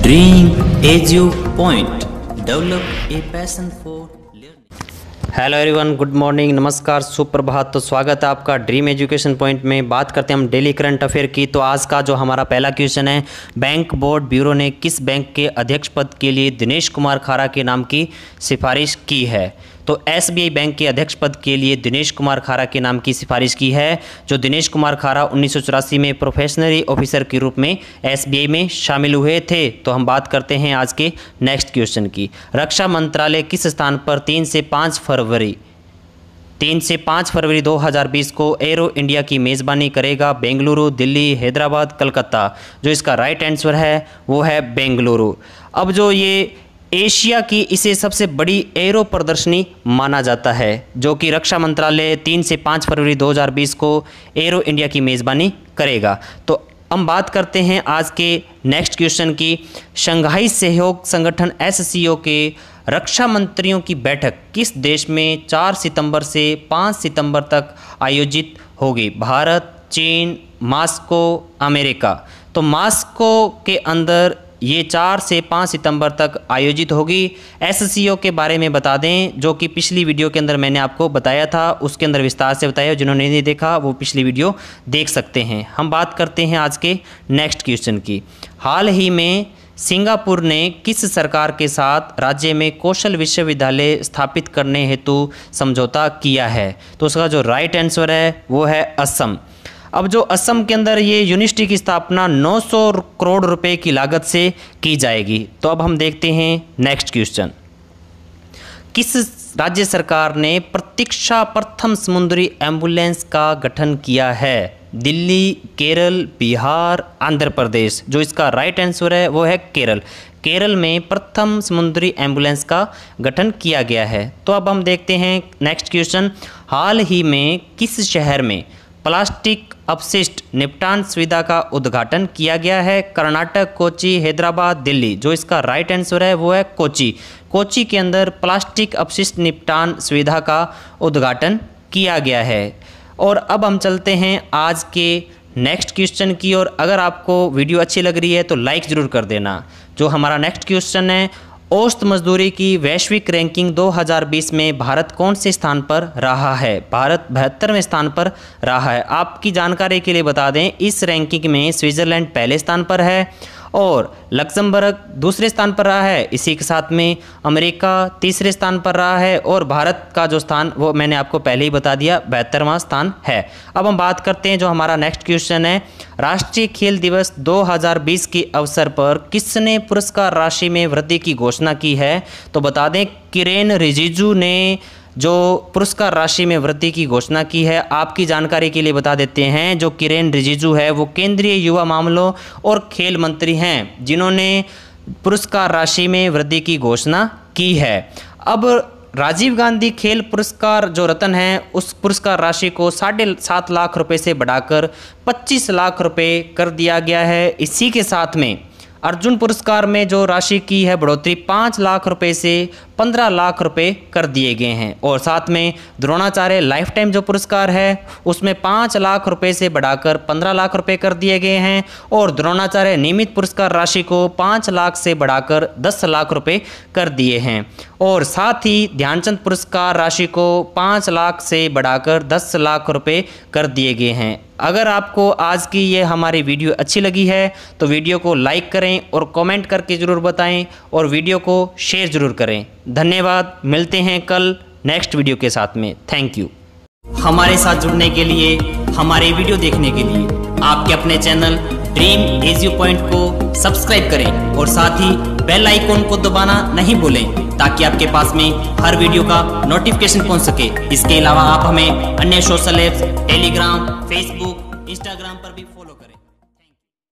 dream Edu Point develop a passion for hello everyone good morning नमस्कार सुप्रभात तो स्वागत है आपका ड्रीम एजुकेशन पॉइंट में बात करते हैं हम डेली करंट अफेयर की तो आज का जो हमारा पहला क्वेश्चन है बैंक बोर्ड ब्यूरो ने किस बैंक के अध्यक्ष पद के लिए दिनेश कुमार खारा के नाम की सिफारिश की है तो एस बैंक के अध्यक्ष पद के लिए दिनेश कुमार खारा के नाम की सिफारिश की है जो दिनेश कुमार खारा उन्नीस में प्रोफेशनरी ऑफिसर के रूप में एस में शामिल हुए थे तो हम बात करते हैं आज के नेक्स्ट क्वेश्चन की रक्षा मंत्रालय किस स्थान पर तीन से पाँच फरवरी तीन से पाँच फरवरी 2020 को एरो इंडिया की मेज़बानी करेगा बेंगलुरु दिल्ली हैदराबाद कलकत्ता जो इसका राइट आंसर है वो है बेंगलुरु अब जो ये एशिया की इसे सबसे बड़ी एयरो प्रदर्शनी माना जाता है जो कि रक्षा मंत्रालय तीन से पाँच फरवरी 2020 को एरो इंडिया की मेज़बानी करेगा तो हम बात करते हैं आज के नेक्स्ट क्वेश्चन की शंघाई सहयोग संगठन एस के रक्षा मंत्रियों की बैठक किस देश में 4 सितंबर से 5 सितंबर तक आयोजित होगी भारत चीन मास्को अमेरिका तो मास्को के अंदर ये चार से पाँच सितंबर तक आयोजित होगी एससीओ के बारे में बता दें जो कि पिछली वीडियो के अंदर मैंने आपको बताया था उसके अंदर विस्तार से बताया जिन्होंने नहीं देखा वो पिछली वीडियो देख सकते हैं हम बात करते हैं आज के नेक्स्ट क्वेश्चन की हाल ही में सिंगापुर ने किस सरकार के साथ राज्य में कौशल विश्वविद्यालय स्थापित करने हेतु समझौता किया है तो उसका जो राइट आंसर है वो है असम अब जो असम के अंदर ये यूनिवर्सिटी की स्थापना 900 करोड़ रुपए की लागत से की जाएगी तो अब हम देखते हैं नेक्स्ट क्वेश्चन किस राज्य सरकार ने प्रतीक्षा प्रथम समुद्री एम्बुलेंस का गठन किया है दिल्ली केरल बिहार आंध्र प्रदेश जो इसका राइट आंसर है वो है केरल केरल में प्रथम समुद्री एम्बुलेंस का गठन किया गया है तो अब हम देखते हैं नेक्स्ट क्वेश्चन हाल ही में किस शहर में प्लास्टिक अपशिष्ट निपटान सुविधा का उद्घाटन किया गया है कर्नाटक कोची हैदराबाद दिल्ली जो इसका राइट आंसर है वो है कोची कोची के अंदर प्लास्टिक अपशिष्ट निपटान सुविधा का उद्घाटन किया गया है और अब हम चलते हैं आज के नेक्स्ट क्वेश्चन की और अगर आपको वीडियो अच्छी लग रही है तो लाइक ज़रूर कर देना जो हमारा नेक्स्ट क्वेश्चन है औसत मजदूरी की वैश्विक रैंकिंग 2020 में भारत कौन से स्थान पर रहा है भारत बहत्तरवें स्थान पर रहा है आपकी जानकारी के लिए बता दें इस रैंकिंग में स्विट्ज़रलैंड पहले स्थान पर है और लक्जमबर्ग दूसरे स्थान पर रहा है इसी के साथ में अमेरिका तीसरे स्थान पर रहा है और भारत का जो स्थान वो मैंने आपको पहले ही बता दिया बहत्तरवां स्थान है अब हम बात करते हैं जो हमारा नेक्स्ट क्वेश्चन है राष्ट्रीय खेल दिवस 2020 के अवसर पर किसने पुरस्कार राशि में वृद्धि की घोषणा की है तो बता दें किरेन रिजिजू ने जो पुरस्कार राशि में वृद्धि की घोषणा की है आपकी जानकारी के लिए बता देते हैं जो किरेन रिजिजू है वो केंद्रीय युवा मामलों और खेल मंत्री हैं जिन्होंने पुरस्कार राशि में वृद्धि की घोषणा की है अब राजीव गांधी खेल पुरस्कार जो रतन है उस पुरस्कार राशि को साढ़े सात लाख रुपए से बढ़ाकर पच्चीस लाख रुपए कर दिया गया है इसी के साथ में अर्जुन पुरस्कार में जो राशि की है बढ़ोतरी पाँच लाख रुपए से पंद्रह लाख रुपए कर दिए गए हैं और साथ में द्रोणाचार्य लाइफ टाइम जो पुरस्कार है उसमें पाँच लाख रुपए से बढ़ाकर पंद्रह लाख रुपए कर दिए गए हैं और द्रोणाचार्य नियमित पुरस्कार राशि को पाँच लाख से बढ़ाकर दस लाख रुपए कर दिए हैं और साथ ही ध्यानचंद पुरस्कार राशि को पाँच लाख से बढ़ाकर दस लाख रुपये कर दिए गए हैं अगर आपको आज की ये हमारी वीडियो अच्छी लगी है तो वीडियो को लाइक करें और कमेंट करके ज़रूर बताएं और वीडियो को शेयर ज़रूर करें धन्यवाद मिलते हैं कल नेक्स्ट वीडियो के साथ में थैंक यू हमारे साथ जुड़ने के लिए हमारे वीडियो देखने के लिए आपके अपने चैनल ड्रीम एजियो पॉइंट को सब्सक्राइब करें और साथ ही बेल आइकॉन को दबाना नहीं भूलें ताकि आपके पास में हर वीडियो का नोटिफिकेशन पहुंच सके इसके अलावा आप हमें अन्य social apps Telegram Facebook Instagram पर भी फॉलो